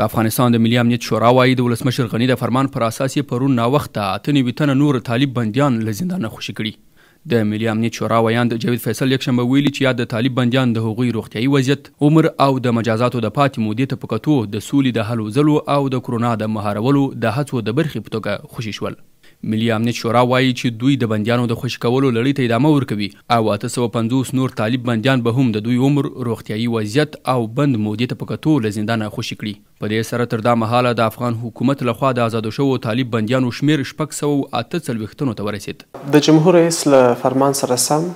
د افغانستان د ملي امنیت شورا وایي د ولسمشر غنی د فرمان پر اساس یې پرون ناوخته اتنې ویتنه نور طالب بندیان له زندانه خوشي کړي د ملي امنیت شورا ویان د جاوید فیصل یک شنبه ویلي چې یاد د طالب بندیان د هغوی روغتیايي وضعیت عمر او د مجازاتو د پاتې مودې ته په کتو د سولې د حل وزلو او د کرونا د مهارولو د هڅو د برخې په توګه خوشي شول ملي امنیت شورا وایي چې دوی د بندیانو د خوشی کولو لړۍ ته ادامه ورکوي او 850 نور طالب بندیان به هم د دوی عمر روغتیايي وضعیت او بند مودې ته په کتو له زندانه خوشی کړي په دې سره تر دا مهاله د افغان حکومت لخوا د آزاد شوو طالب بندیانو شمیر شپږ سوه اته څلوېښتنو ته ورسید د جمهور رئیس له فرمان سره سم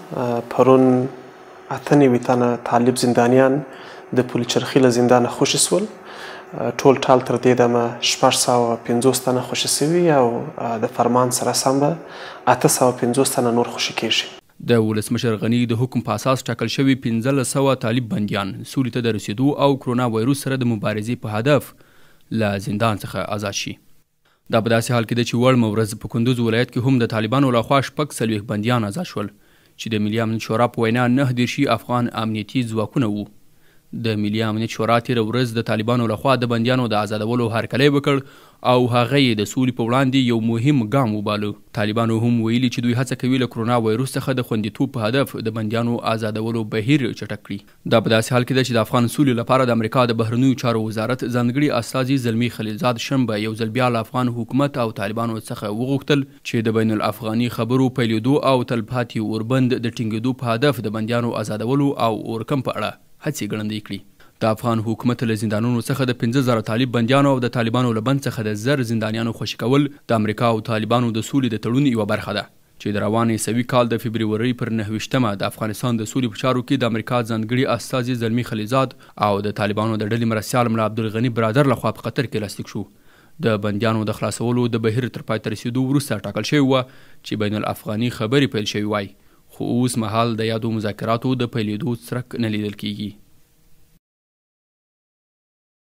پرون اته نوي تنه طالب زندانیان د پل چرخي له زندانه خوشی سول ټول ټال تر دې دمه شپږ سوه پنځوس تنه خوشي سوي او د فرمان سره سم به اته سوه پنځوس تنه نور خوشي کیږي د ولسمشر غنی د حکم په اساس ټاکل شوی 1500 طالب بندیان سولې ته د رسیدو او کرونا وایروس سره د مبارزې په هدف له زندان څخه آزاد شي دا په داسې حال کې ده چې وړ مورز په کندوز ولایت کې هم د طالبانو لخوا شپږ څلوېښت بندیان آزاد شول چې د ملي امنیت شورا په وینا نه دیرشي افغان امنیتي ځواکونه وو د ملي امنیت شورا تیر ورځ د طالبانو لخوا د بندیانو د آزادولو هرکلی وکړ او هغه د سولې په وړاندې یو مهم ګام وبالو طالبانو هم ویلي چې دوی هڅه کوي له کرونا وایروس څخه د خوندیتوب په هدف د بندیانو آزادولو بهیر چټک کړي دا په داسې حال کې ده چې د افغان سولې لپاره د امریکا د بهرنیو چارو وزارت ځانګړي استازي زلمی خلیلزاد شنبه یو ځل بیا له افغان حکومت او طالبانو څخه وغوښتل چې د بین الافغاني خبرو پیلېدو او تلپاتې اوربند د ټینګېدو په هدف د بندیانو آزادولو او اورکم په اړه هڅې ګړندې کړي د افغان حکومت له زندانونو څخه د 15000 طالب بنديانو او د طالبانو له بند څخه د زر زندانیانو خوشی کول د امریکا او طالبانو د سولې د تړون یو برخه ده چې د روانې سوي کال د فبرवरी پر 9مه د افغانستان د سولې په چارو کې د امریکا ځانګړي استاذ زلمی خلیزاد او د طالبانو د ډلې مرستيال ملا عبدالغنی برادر لخوا په قطر کې لاسلیک شو د بندیانو د خلاصولو د بهیر تر پای تر رسیدو وروسته ټاکل شوی و چې بین الافغاني خبري پیل شوی وای خو اوس مهال د یادو مذاکراتو د پیلېدو څرک نه لیدل کیږي